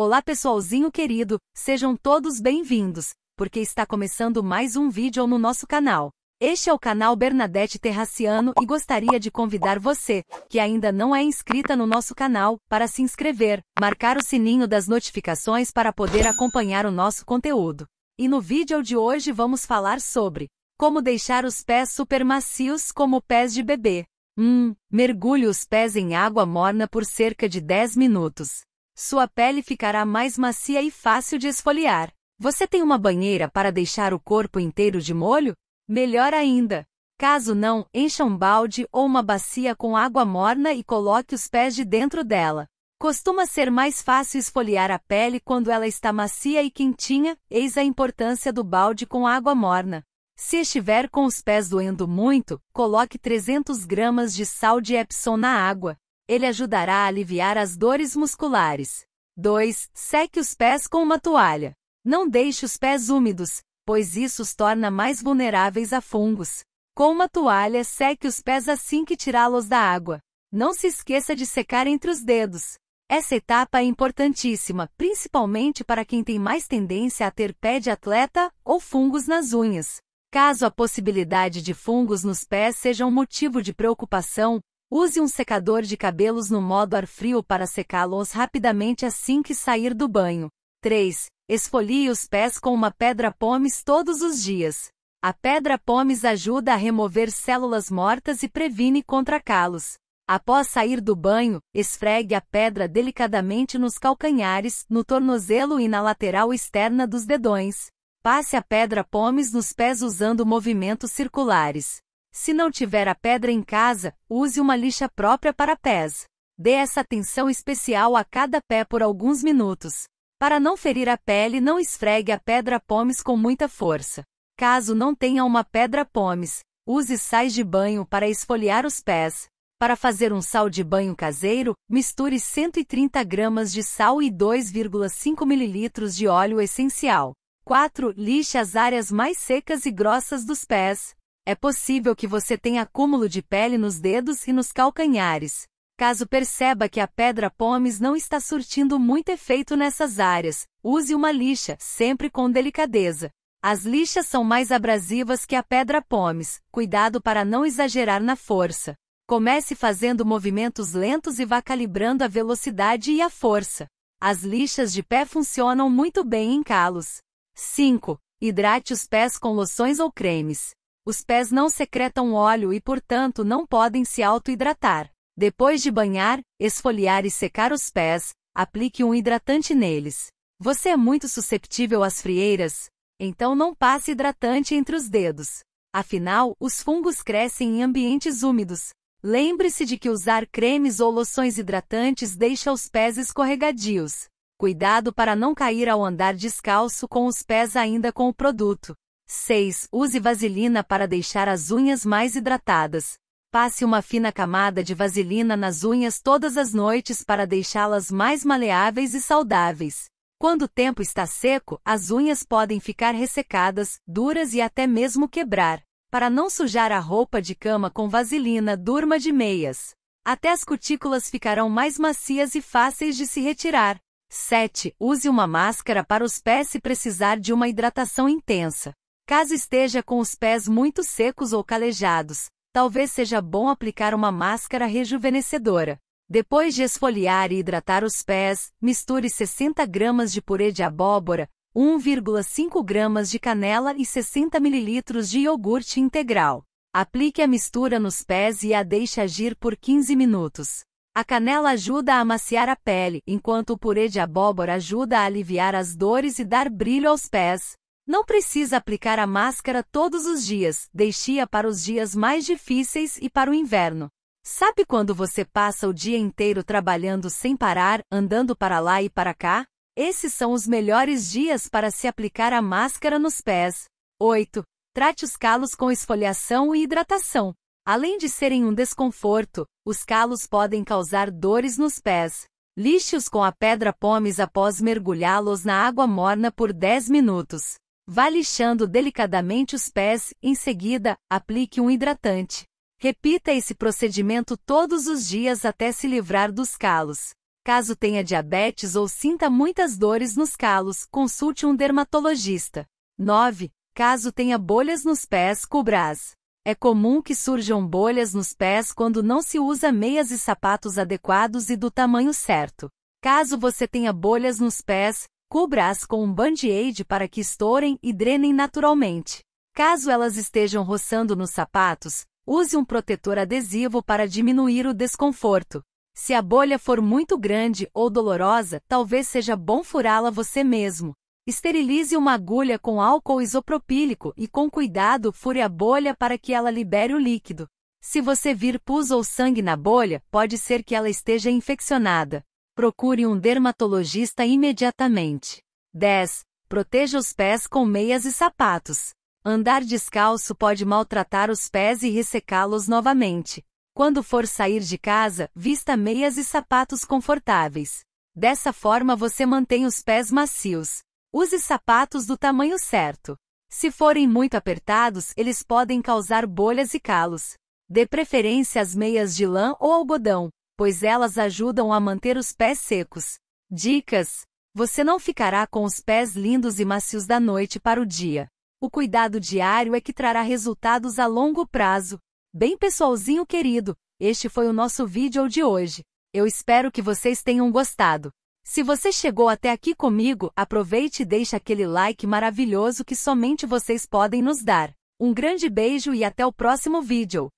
Olá pessoalzinho querido, sejam todos bem-vindos, porque está começando mais um vídeo no nosso canal. Este é o canal Bernadette Terraciano e gostaria de convidar você, que ainda não é inscrita no nosso canal, para se inscrever, marcar o sininho das notificações para poder acompanhar o nosso conteúdo. E no vídeo de hoje vamos falar sobre como deixar os pés super macios como pés de bebê. Hum, mergulhe os pés em água morna por cerca de 10 minutos. Sua pele ficará mais macia e fácil de esfoliar. Você tem uma banheira para deixar o corpo inteiro de molho? Melhor ainda! Caso não, encha um balde ou uma bacia com água morna e coloque os pés de dentro dela. Costuma ser mais fácil esfoliar a pele quando ela está macia e quentinha, eis a importância do balde com água morna. Se estiver com os pés doendo muito, coloque 300 gramas de sal de Epsom na água. Ele ajudará a aliviar as dores musculares. 2. Seque os pés com uma toalha. Não deixe os pés úmidos, pois isso os torna mais vulneráveis a fungos. Com uma toalha, seque os pés assim que tirá-los da água. Não se esqueça de secar entre os dedos. Essa etapa é importantíssima, principalmente para quem tem mais tendência a ter pé de atleta ou fungos nas unhas. Caso a possibilidade de fungos nos pés seja um motivo de preocupação, Use um secador de cabelos no modo ar frio para secá-los rapidamente assim que sair do banho. 3. Esfolie os pés com uma pedra pomes todos os dias. A pedra pomes ajuda a remover células mortas e previne contra calos. Após sair do banho, esfregue a pedra delicadamente nos calcanhares, no tornozelo e na lateral externa dos dedões. Passe a pedra pomes nos pés usando movimentos circulares. Se não tiver a pedra em casa, use uma lixa própria para pés. Dê essa atenção especial a cada pé por alguns minutos. Para não ferir a pele, não esfregue a pedra pomes com muita força. Caso não tenha uma pedra pomes, use sais de banho para esfoliar os pés. Para fazer um sal de banho caseiro, misture 130 gramas de sal e 2,5 ml de óleo essencial. 4. Lixe as áreas mais secas e grossas dos pés. É possível que você tenha acúmulo de pele nos dedos e nos calcanhares. Caso perceba que a pedra pomes não está surtindo muito efeito nessas áreas, use uma lixa, sempre com delicadeza. As lixas são mais abrasivas que a pedra pomes, cuidado para não exagerar na força. Comece fazendo movimentos lentos e vá calibrando a velocidade e a força. As lixas de pé funcionam muito bem em calos. 5. Hidrate os pés com loções ou cremes. Os pés não secretam óleo e, portanto, não podem se auto-hidratar. Depois de banhar, esfoliar e secar os pés, aplique um hidratante neles. Você é muito susceptível às frieiras? Então não passe hidratante entre os dedos. Afinal, os fungos crescem em ambientes úmidos. Lembre-se de que usar cremes ou loções hidratantes deixa os pés escorregadios. Cuidado para não cair ao andar descalço com os pés ainda com o produto. 6. Use vaselina para deixar as unhas mais hidratadas. Passe uma fina camada de vaselina nas unhas todas as noites para deixá-las mais maleáveis e saudáveis. Quando o tempo está seco, as unhas podem ficar ressecadas, duras e até mesmo quebrar. Para não sujar a roupa de cama com vaselina, durma de meias. Até as cutículas ficarão mais macias e fáceis de se retirar. 7. Use uma máscara para os pés se precisar de uma hidratação intensa. Caso esteja com os pés muito secos ou calejados, talvez seja bom aplicar uma máscara rejuvenescedora. Depois de esfoliar e hidratar os pés, misture 60 gramas de purê de abóbora, 1,5 gramas de canela e 60 ml de iogurte integral. Aplique a mistura nos pés e a deixe agir por 15 minutos. A canela ajuda a amaciar a pele, enquanto o purê de abóbora ajuda a aliviar as dores e dar brilho aos pés. Não precisa aplicar a máscara todos os dias, deixe-a para os dias mais difíceis e para o inverno. Sabe quando você passa o dia inteiro trabalhando sem parar, andando para lá e para cá? Esses são os melhores dias para se aplicar a máscara nos pés. 8. Trate os calos com esfoliação e hidratação. Além de serem um desconforto, os calos podem causar dores nos pés. Lixe-os com a pedra pomes após mergulhá-los na água morna por 10 minutos. Vá lixando delicadamente os pés, em seguida, aplique um hidratante. Repita esse procedimento todos os dias até se livrar dos calos. Caso tenha diabetes ou sinta muitas dores nos calos, consulte um dermatologista. 9. Caso tenha bolhas nos pés, cubra-as. É comum que surjam bolhas nos pés quando não se usa meias e sapatos adequados e do tamanho certo. Caso você tenha bolhas nos pés, Cubra-as com um band-aid para que estourem e drenem naturalmente. Caso elas estejam roçando nos sapatos, use um protetor adesivo para diminuir o desconforto. Se a bolha for muito grande ou dolorosa, talvez seja bom furá-la você mesmo. Esterilize uma agulha com álcool isopropílico e com cuidado fure a bolha para que ela libere o líquido. Se você vir pus ou sangue na bolha, pode ser que ela esteja infeccionada. Procure um dermatologista imediatamente. 10. Proteja os pés com meias e sapatos. Andar descalço pode maltratar os pés e ressecá-los novamente. Quando for sair de casa, vista meias e sapatos confortáveis. Dessa forma você mantém os pés macios. Use sapatos do tamanho certo. Se forem muito apertados, eles podem causar bolhas e calos. Dê preferência às meias de lã ou algodão pois elas ajudam a manter os pés secos. Dicas: Você não ficará com os pés lindos e macios da noite para o dia. O cuidado diário é que trará resultados a longo prazo. Bem, pessoalzinho querido, este foi o nosso vídeo de hoje. Eu espero que vocês tenham gostado. Se você chegou até aqui comigo, aproveite e deixe aquele like maravilhoso que somente vocês podem nos dar. Um grande beijo e até o próximo vídeo.